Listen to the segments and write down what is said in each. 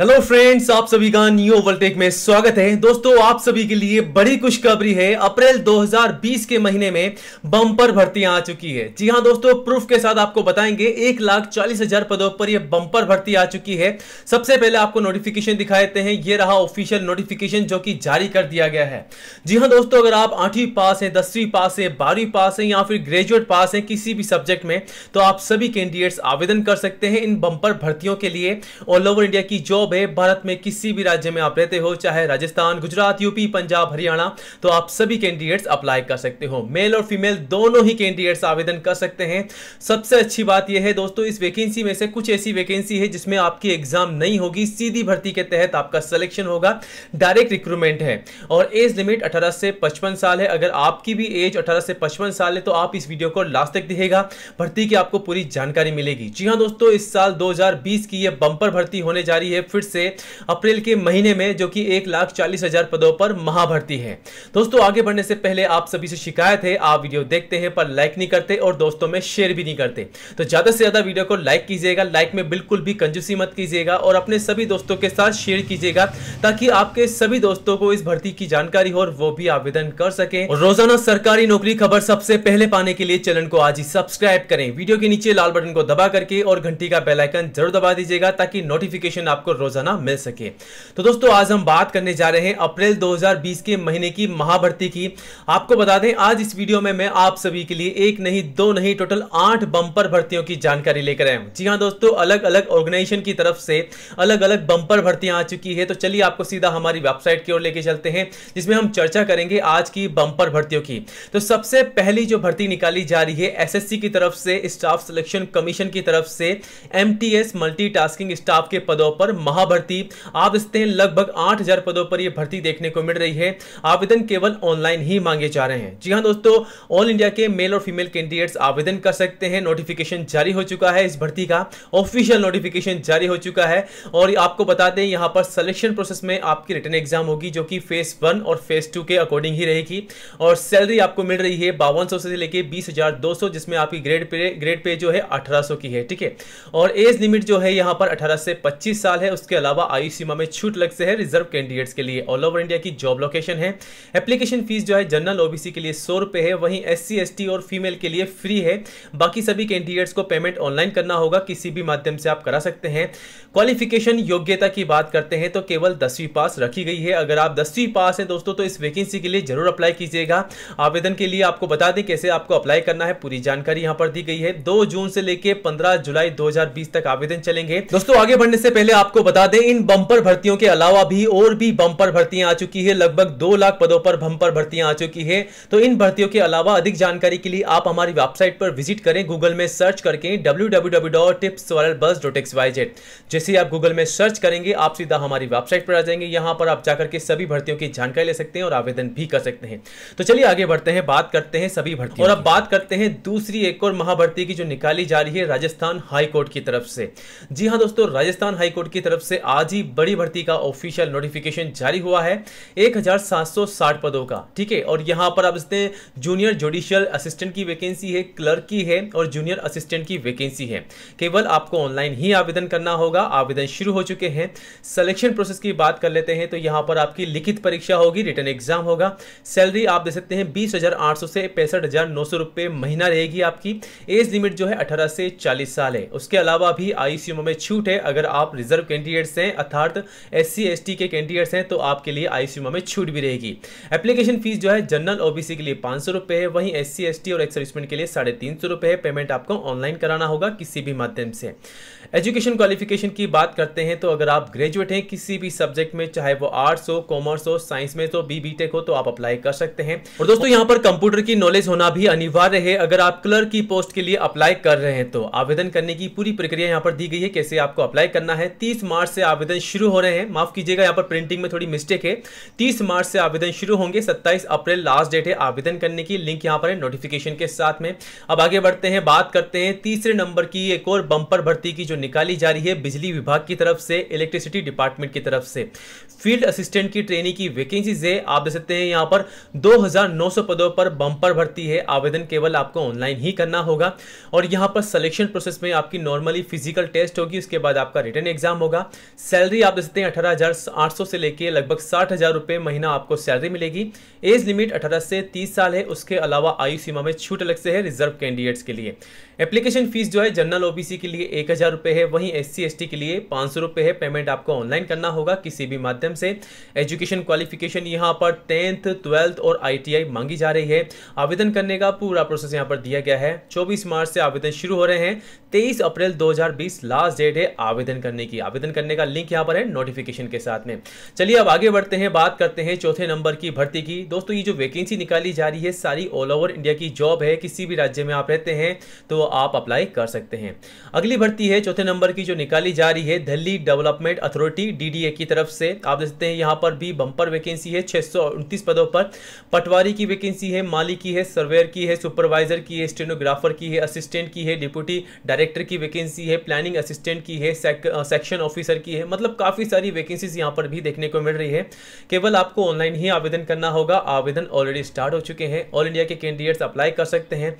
hello friends आप सभी का न्यू ओवरटेक में स्वागत है दोस्तों आप सभी के लिए बड़ी खुशखबरी है अप्रैल 2020 के महीने में बम्पर भर्तियां आ चुकी है जी हाँ दोस्तों प्रूफ के साथ आपको बताएंगे एक लाख चालीस हजार पदों पर यह बम्पर भर्ती आ चुकी है सबसे पहले आपको नोटिफिकेशन दिखा देते हैं ये रहा ऑफिशियल नोटिफिकेशन जो कि जारी कर दिया गया है जी हाँ दोस्तों अगर आप आठवीं पास है दसवीं पास है बारहवीं पास है या फिर ग्रेजुएट पास है किसी भी सब्जेक्ट में तो आप सभी कैंडिडेट्स आवेदन कर सकते हैं इन बम्पर भर्तियों के लिए ऑल ओवर इंडिया की जॉब सूबे भारत में किसी भी राज्य में आप रहते हो चाहे राजस्थान गुजरात यूपी पंजाब हरियाणा तो आप सभी कैंडिडेट्स अप्लाई कर सकते हो मेल और फीमेल दोनों ही कैंडिडेट्स आवेदन कर सकते हैं सबसे अच्छी बात यह है दोस्तों इस वैकेंसी में से कुछ ऐसी वैकेंसी है जिसमें आपकी एग्जाम नहीं होगी सीधी भर्ती के तहत आपका सिलेक्शन होगा डायरेक्ट रिक्रूटमेंट है और एज लिमिट अठारह से पचपन साल है अगर आपकी भी एज अठारह से पचपन साल है तो आप इस वीडियो को लास्ट तक दिखेगा भर्ती की आपको पूरी जानकारी मिलेगी जी हाँ दोस्तों इस साल दो की यह बंपर भर्ती होने जा रही है फिर से अप्रैल के महीने में जो कि एक लाख चालीस हजार पदों पर महाभर्ती है दोस्तों आगे बढ़ने से पहले आप सभी से शिकायत है आप वीडियो देखते हैं पर लाइक नहीं करते और दोस्तों में शेयर भी नहीं करते तो ज्यादा से ज्यादा वीडियो को लाइक कीजिएगा लाइक में बिल्कुल भी कंजूसी मत कीजिएगा और अपने सभी दोस्तों के साथ शेयर कीजिएगा ताकि आपके सभी दोस्तों को इस भर्ती की जानकारी हो और वो भी आवेदन कर सके और रोजाना सरकारी नौकरी खबर सबसे पहले पाने के लिए चैनल को आज ही सब्सक्राइब करें वीडियो के नीचे लाल बटन को दबा करके और घंटी का बेलाइकन जरूर दबा दीजिएगा ताकि नोटिफिकेशन आपको रोजाना मिल सके तो दोस्तों आज हम बात करने जा रहे हैं अप्रैल 2020 के महीने की महाभर्ती की आपको बता दें आज इस वीडियो में मैं आप सभी के लिए एक नहीं दो नहीं टोटल आठ बंपर भर्तियों की जानकारी लेकर आए जी हाँ दोस्तों अलग अलग ऑर्गेनाइजेशन की तरफ से अलग अलग बंपर भर्तियां आ चुकी है तो चलिए आपको सीधा हमारी वेबसाइट की ओर लेके चलते हैं जिसमें हम चर्चा करेंगे आज की बंपर भर्तियों की तो सबसे पहली जो भर्ती निकाली जा रही है एसएससी की तरफ से स्टाफ सिलेक्शन कमीशन की तरफ से एमटीएस मल्टीटास्किंग स्टाफ के पदों पर महा महाभर्ती आप इसते हैं लगभग आठ हजार पदों पर यह भर्ती देखने को मिल रही है आवेदन केवल ऑनलाइन ही मांगे जा रहे हैं जी हाँ दोस्तों ऑल इंडिया के मेल और फीमेल कैंडिडेट्स आवेदन कर सकते हैं नोटिफिकेशन जारी हो चुका है इस भर्ती का ऑफिशियल नोटिफिकेशन जारी हो चुका है और आपको बता दें यहाँ पर सिलेक्शन प्रोसेस में आपकी रिटर्न एग्जाम होगी जो कि फेज वन और फेज टू के अकॉर्डिंग ही रहेगी और सैलरी आपको मिल रही है बावन से लेकर बीस जिसमें आपकी ग्रेड पे ग्रेड पे जो है अठारह की है ठीक है और एज लिमिट जो है यहां पर अठारह से पच्चीस साल है उसके अलावा आयु सीमा में छूट लग से है रिजर्व कैंडिडेट्स के लिए ऑल ओवर इंडिया की जॉब लोकेशन है एप्लीकेशन फीस जो है जनरल ओबीसी के लिए सौ रुपए है वहीं एस सी और फीमेल के लिए फ्री है बाकी सभी कैंडिडेट्स को पेमेंट ऑनलाइन करना होगा किसी भी माध्यम से आप करा सकते हैं क्वालिफिकेशन योग्यता की बात करते हैं तो केवल दसवीं पास रखी गई है अगर आप दसवीं पास है दोस्तों तो इस वैकेंसी के लिए जरूर अप्लाई कीजिएगा आवेदन के लिए आपको बता दें कैसे आपको अप्लाई करना है पूरी जानकारी यहाँ पर दी गई है दो जून से लेकर पंद्रह जुलाई दो तक आवेदन चलेंगे दोस्तों आगे बढ़ने से पहले आपको बता दें इन बम्पर भर्तियों के अलावा भी और भी बम्पर भर्तियां आ चुकी है लगभग दो लाख पदों पर बम्पर भर्तियां आ चुकी है तो इन भर्तियों के अलावा अधिक जानकारी के लिए आप हमारी वेबसाइट पर विजिट करें गूगल में सर्च करके डब्ल्यू जैसे आप गूगल में सर्च करेंगे आप सीधा हमारी वेबसाइट पर आ जाएंगे यहाँ पर आप जाकर के सभी भर्तियों की जानकारी ले सकते हैं और आवेदन भी कर सकते हैं तो चलिए आगे बढ़ते हैं बात करते हैं सभी भर्ती और अब बात करते हैं दूसरी एक और महाभर्ती की जो निकाली जा रही है राजस्थान हाईकोर्ट की तरफ से जी हाँ दोस्तों राजस्थान हाईकोर्ट की तरफ तरफ से आज ही बड़ी भर्ती का ऑफिशियल नोटिफिकेशन जारी हुआ है 1760 पदों का ठीक है और यहां पर अब इसने जूनियर जुडिशियल असिस्टेंट की वैकेंसी है क्लर्क की है और जूनियर असिस्टेंट की वैकेंसी है केवल आपको ऑनलाइन ही आवेदन करना होगा आवेदन शुरू हो चुके हैं सिलेक्शन प्रोसेस की बात कर लेते हैं तो यहां पर आपकी लिखित परीक्षा होगी रिटर्न एग्जाम होगा सैलरी आप दे सकते हैं बीस से पैंसठ रुपए महीना रहेगी आपकी एज लिमिट जो है अठारह से चालीस साल है उसके अलावा भी आईसीएमओ में छूट है अगर आप रिजर्व कैंडिडेट कैंडिडेट्स हैं अर्थात एस सी के कैंडिडेट्स हैं तो आपके लिए आईसीमा में छूट भी रहेगी एप्लीकेशन फीस जो है जनरल ओबीसी के लिए पाँच सौ है वहीं एस सी और एक्स के लिए साढ़े तीन सौ है पेमेंट आपको ऑनलाइन कराना होगा किसी भी माध्यम से एजुकेशन क्वालिफिकेशन की बात करते हैं तो अगर आप ग्रेजुएट हैं किसी भी सब्जेक्ट में चाहे वो आर्ट्स हो कॉमर्स हो साइंस में तो बी बी टेक हो तो आप अप्लाई कर सकते हैं और दोस्तों यहाँ पर कंप्यूटर की नॉलेज होना भी अनिवार्य है अगर आप क्लर्क की पोस्ट के लिए अप्लाई कर रहे हैं तो आवेदन करने की पूरी प्रक्रिया यहाँ पर दी गई है कैसे आपको अप्लाई करना है तीस मार्च से आवेदन शुरू हो रहे हैं माफ कीजिएगा यहाँ पर प्रिंटिंग में थोड़ी मिस्टेक है तीस मार्च से आवेदन शुरू होंगे सत्ताईस अप्रैल लास्ट डेट है आवेदन करने की लिंक यहाँ पर है नोटिफिकेशन के साथ में अब आगे बढ़ते हैं बात करते हैं तीसरे नंबर की एक और बंपर भर्ती की जो निकाली जा रही है बिजली विभाग की तरफ से इलेक्ट्रिसिटी डिपार्टमेंट की तरफ से फील्ड असिस्टेंट की ट्रेनिंग की वैकेंसीज है आप देख सकते हैं यहाँ पर 2900 पदों पर बम्पर भर्ती है आवेदन केवल आपको ऑनलाइन ही करना होगा और यहाँ पर सिलेक्शन प्रोसेस में आपकी नॉर्मली फिजिकल टेस्ट होगी उसके बाद आपका रिटर्न एग्जाम होगा सैलरी आप देख सकते हैं अठारह से लेकर लगभग साठ हजार महीना आपको सैलरी मिलेगी एज लिमिट अठारह से तीस साल है उसके अलावा आयु सीमा में छूट अलग से है रिजर्व कैंडिडेट्स के लिए एप्लीकेशन फीस जो है जनरल ओबीसी के लिए एक हजार रुपये है वहीं एस सी के लिए पाँच सौ रुपये है पेमेंट आपको ऑनलाइन करना होगा किसी भी माध्यम से एजुकेशन क्वालिफिकेशन यहाँ पर टेंथ ट्वेल्थ और आई मांगी जा रही है आवेदन करने का पूरा प्रोसेस यहाँ पर दिया गया है चौबीस मार्च से आवेदन शुरू हो रहे हैं 23 अप्रैल 2020 लास्ट डेट है आवेदन करने की आवेदन करने का लिंक यहाँ पर है नोटिफिकेशन के साथ में चलिए अब आगे बढ़ते हैं बात करते हैं चौथे नंबर की भर्ती की दोस्तों ये जो वैकेंसी निकाली जा रही है सारी ऑल ओवर इंडिया की जॉब है किसी भी राज्य में आप रहते हैं तो आप अप्लाई कर सकते हैं अगली भर्ती है चौथे नंबर की जो निकाली जा रही है दिल्ली डेवलपमेंट अथॉरिटी डी की तरफ से आप देख सकते हैं यहाँ पर भी बंपर वैकेंसी है छह पदों पर पटवारी की वैकेंसी है माली की है सर्वेयर की है सुपरवाइजर की है स्टेनोग्राफर की है असिस्टेंट की है डिप्यूटी डायरेक्टर की वैकेंसी है प्लानिंग असिस्टेंट की है सेक्शन ऑफिसर की है मतलब काफ़ी सारी वैकेंसीज यहाँ पर भी देखने को मिल रही है केवल आपको ऑनलाइन ही आवेदन करना होगा आवेदन ऑलरेडी स्टार्ट हो चुके हैं ऑल इंडिया के कैंडिडेट्स अप्लाई कर सकते हैं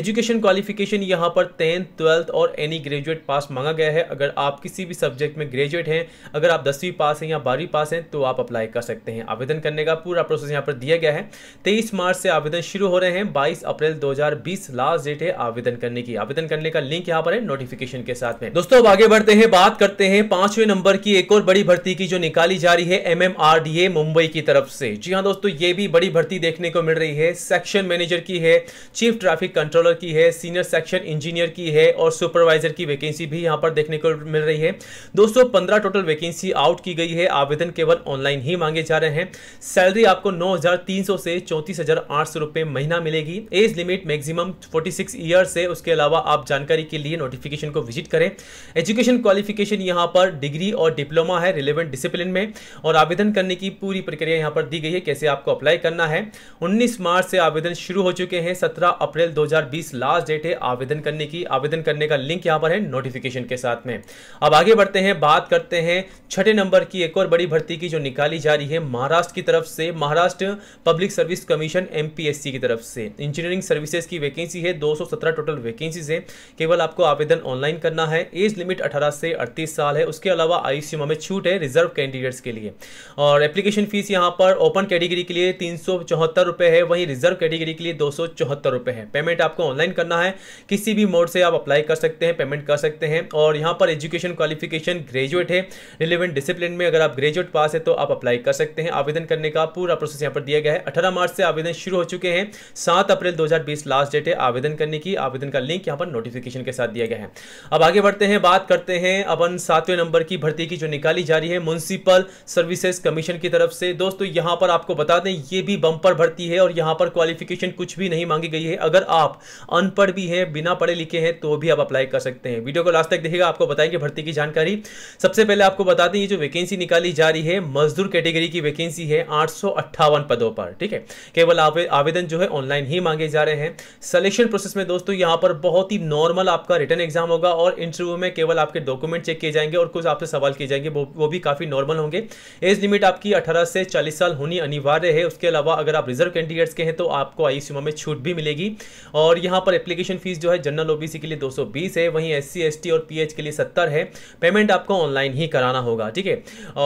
एजुकेशन क्वालिफिकेशन यहाँ पर टेंथ ट्वेल्थ और एनी ग्रेजुएट पास मांगा गया है अगर आप किसी भी सब्जेक्ट में ग्रेजुएट हैं अगर आप दसवीं पास हैं या बारहवीं पास हैं तो आप अप्लाई कर सकते हैं आवेदन करने का पूरा प्रोसेस यहाँ पर दिया गया है तेईस मार्च से आवेदन शुरू हो रहे हैं बाईस अप्रैल दो लास्ट डेट है आवेदन करने की आवेदन करने का लिंक यहाँ पर है नोटिफिकेशन के साथ में दोस्तों अब आगे बढ़ते हैं बात करते हैं पांचवें नंबर की एक और बड़ी भर्ती की जो निकाली जा रही है एम मुंबई की तरफ से जी हाँ दोस्तों ये भी बड़ी भर्ती देखने को मिल रही है सेक्शन मैनेजर की है चीफ ट्रैफिक कंट्रोलर की है सीनियर सेक्शन इंजीनियर की है और सुपरवाइजर की वैकेंसी भी यहाँ पर देखने को मिल रही है दोस्तों पंद्रह टोटल वैकेंसी आउट की गई है आवेदन केवल ऑनलाइन ही मांगे जा रहे हैं सैलरी आपको नौ से चौंतीस महीना मिलेगी एज लिमिट मैक्सिमम 46 ईयर से उसके अलावा आप जानकारी के लिए लिए नोटिफिकेशन को विजिट करें एजुकेशन क्वालिफिकेशन यहाँ पर डिग्री और डिप्लोमा है रिलेवेंट डिसिप्लिन में और आवेदन करने की पूरी प्रक्रिया यहाँ पर दी गई है कैसे आपको अप्लाई करना है उन्नीस मार्च से आवेदन शुरू हो चुके हैं सत्रह अप्रैल दो लास्ट डेट है आवेदन करने की आवेदन करने का लिंक यहाँ पर है नोटिफिकेशन के साथ में अब आगे बढ़ते हैं बात करते हैं छठे नंबर की एक और बड़ी भर्ती की जो निकाली जा रही है महाराष्ट्र की तरफ से Maharashtra public service commission MPSC की तरफ से इंजीनियरिंग सर्विसेज की वैकेंसी है 217 टोटल वैकेंसीज है केवल आपको आवेदन ऑनलाइन करना है एज लिमिट 18 से 38 साल है उसके अलावा आई सीमा में छूट है रिजर्व कैंडिडेट्स के लिए और एप्लीकेशन फीस यहाँ पर ओपन कैटेगरी के लिए तीन रुपए है वहीं रिजर्व कैटेगरी के लिए दो रुपए है पेमेंट आपको ऑनलाइन करना है किसी भी मोड से आप अप्लाई कर सकते हैं पेमेंट कर सकते हैं और यहाँ पर एजुकेशन क्वालिफिकेशन ग्रेजुएट है रिलेवेंट डिसिप्लिन में अगर आप ग्रेजुएट पास है तो आप अप्लाई कर सकते हैं आवेदन करने का पूरा प्रोसेस यहाँ पर दिया गया है अठारह मार्च से आवेदन शुरू हो चुके हैं सात अप्रैल दो लास्ट डेट है आवेदन करने की आवेदन का लिंक यहाँ पर नोटिफिकेशन के साथ दिया गया है अब आगे बढ़ते हैं बात करते हैं अपन सातवें नंबर की भर्ती की जो निकाली जा रही है म्यूनसिपल सर्विसेज कमीशन की तरफ से दोस्तों यहां पर आपको बता दें ये भी बंपर भर्ती है और यहां पर क्वालिफिकेशन कुछ भी नहीं मांगी गई है अगर आप अनपढ़ भी हैं बिना पढ़े लिखे हैं तो भी आप अप्लाई कर सकते हैं वीडियो को लास्ट तक देखेगा आपको बताएंगे भर्ती की जानकारी सबसे पहले आपको बता दें ये जो वैकेंसी निकाली जा रही है मजदूर कैटेगरी की वैकेंसी है आठ पदों पर ठीक है केवल आवेदन जो है ऑनलाइन ही मांगे जा रहे हैं सिलेक्शन प्रोसेस में दोस्तों यहां पर बहुत ही नॉर्मल आपका रिटर्न एग्जाम होगा और इंटरव्यू में केवल आपके डॉक्यूमेंट चेक किए जाएंगे और कुछ आपसे सवाल किए जाएंगे वो, वो भी काफ़ी नॉर्मल होंगे एज लिमिट आपकी अठारह से चालीस साल होनी अनिवार्य है उसके अलावा अगर आप रिजर्व कैंडिडेट्स के हैं तो आपको आई में छूट भी मिलेगी और यहाँ पर एप्लीकेशन फीस जो है जनरल ओबीसी के लिए दो है वहीं एस सी और पी के लिए सत्तर है पेमेंट आपको ऑनलाइन ही कराना होगा ठीक है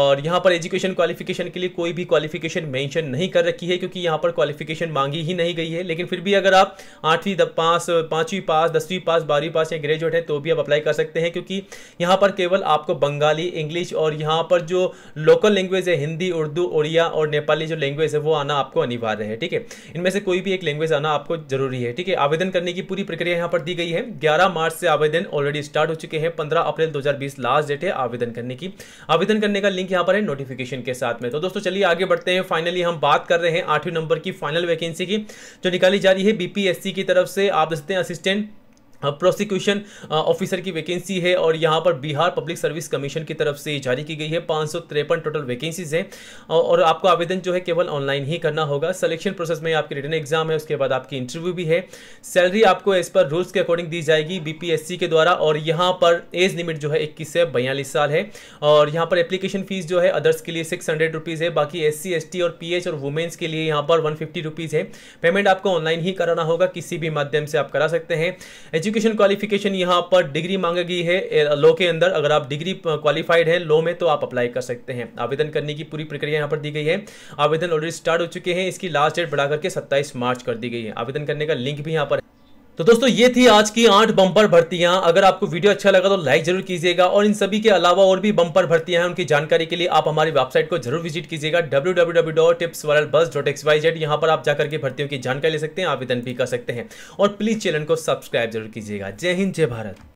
और यहाँ पर एजुकेशन क्वालिफिकेशन के लिए कोई भी क्वालिफिकेशन मैंशन नहीं कर रखी है क्योंकि यहाँ पर क्वालिफिकेशन मांगी ही नहीं गई है लेकिन फिर भी अगर आप आठवीं पास पाँचवीं पास दसवीं पास बारहवीं पास या ग्रेजुएट है तो भी आप अप्लाई कर सकते हैं क्योंकि यहाँ पर केवल आपको बंगाली इंग्लिश और यहाँ पर जो लोकल लैंग्वेज है हिंदी उर्दू उड़िया और नेपाली जो लैंग्वेज है वो आना आपको अनिवार्य है ठीक है इनमें से कोई भी एक लैंग्वेज आना आपको जरूरी है ठीक है आवेदन करने की पूरी प्रक्रिया यहाँ पर दी गई है ग्यारह मार्च से आवेदन ऑलरेडी स्टार्ट हो चुके हैं पंद्रह अप्रैल दो लास्ट डेट है आवेदन करने की आवेदन करने का लिंक यहाँ पर है नोटिफिकेशन के साथ में तो दोस्तों चलिए आगे बढ़ते हैं फाइनली हम बात कर रहे हैं आठवीं नंबर की फाइनल वैकेंसी की जो निकाली जा रही है बीपीएससी की तरफ से आप देखते हैं असिस्टेंट प्रोसिक्यूशन ऑफिसर uh, की वैकेंसी है और यहाँ पर बिहार पब्लिक सर्विस कमीशन की तरफ से जारी की गई है पाँच टोटल वैकेंसीज हैं और आपको आवेदन जो है केवल ऑनलाइन ही करना होगा सिलेक्शन प्रोसेस में आपके रिटर्न एग्जाम है उसके बाद आपकी इंटरव्यू भी है सैलरी आपको एज पर रूल्स के अकॉर्डिंग दी जाएगी बीपीएससी के द्वारा और यहाँ पर एज लिमिट जो है इक्कीस से बयालीस साल है और यहाँ पर एप्लीकेशन फीस जो है अदर्स के लिए सिक्स हंड्रेड है बाकी एस सी और पी और वुमेन्स के लिए यहाँ पर वन है पेमेंट आपको ऑनलाइन ही कराना होगा किसी भी माध्यम से आप करा सकते हैं एजुकेशन क्वालिफिकेशन यहाँ पर डिग्री मांगी गई है लॉ के अंदर अगर आप डिग्री क्वालिफाइड हैं लॉ में तो आप अप्लाई कर सकते हैं आवेदन करने की पूरी प्रक्रिया यहाँ पर दी गई है आवेदन ऑलरेडी स्टार्ट हो चुके हैं इसकी लास्ट डेट बढ़ा करके सत्ताईस मार्च कर दी गई है आवेदन करने का लिंक भी यहाँ पर तो दोस्तों ये थी आज की आठ बम्पर भर्तियां अगर आपको वीडियो अच्छा लगा तो लाइक जरूर कीजिएगा और इन सभी के अलावा और भी बम्पर भर्तियां हैं उनकी जानकारी के लिए आप हमारी वेबसाइट को जरूर विजिट कीजिएगा W W W dot tips viral bus dot X Y Z यहाँ पर आप जाकर के भर्तियों की जानकारी ले सकते हैं आवेदन भी कर सकते हैं और प्लीज चैनल को सब्सक्राइब जरूर कीजिएगा जय हिंद जय भारत